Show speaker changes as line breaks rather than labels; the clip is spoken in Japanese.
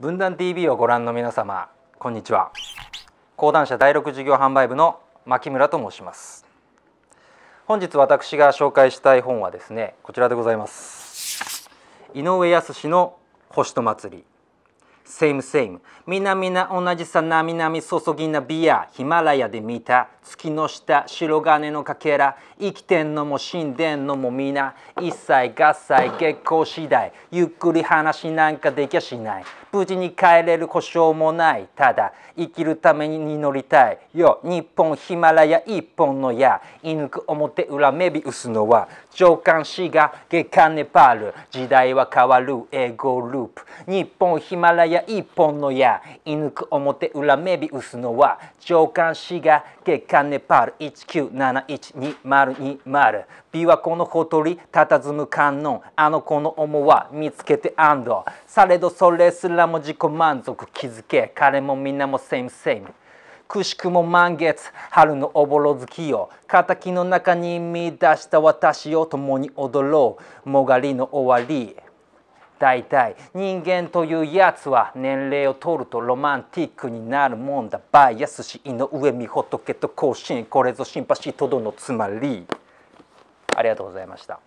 分断 TV をご覧の皆様こんにちは講談社第6事業販売部の牧村と申します本日私が紹介したい本はですねこちらでございます井上康の星と祭り same same みなみな同じさなみなみ注ぎなビアヒマラヤで見た月の下白金のかけら生きてんのも死んでんのも皆一切合切月光次第ゆっくり話なんかできゃしない無事に帰れる保証もないただ生きるために祈りたいよ日本ヒマラヤ一本の矢射抜く表裏メビウスのは上官氏が月間ネパール時代は変わる英語ループ日本ヒマラヤや一本の矢射く表裏目ビウスのは長官滋が月刊ネパール1 9 7 1 2 0 2 0琵琶湖のほとり佇む観音あの子の思は見つけて安堵されどそれすらも自己満足気づけ彼も皆もセイムセイムくしくも満月春のおぼろ月よ敵の中に見出した私を共に踊ろうもがりの終わり大体人間というやつは年齢を取るとロマンティックになるもんだバイアスし井上美仏と甲子園これぞシンパシーとどのつまりありがとうございました。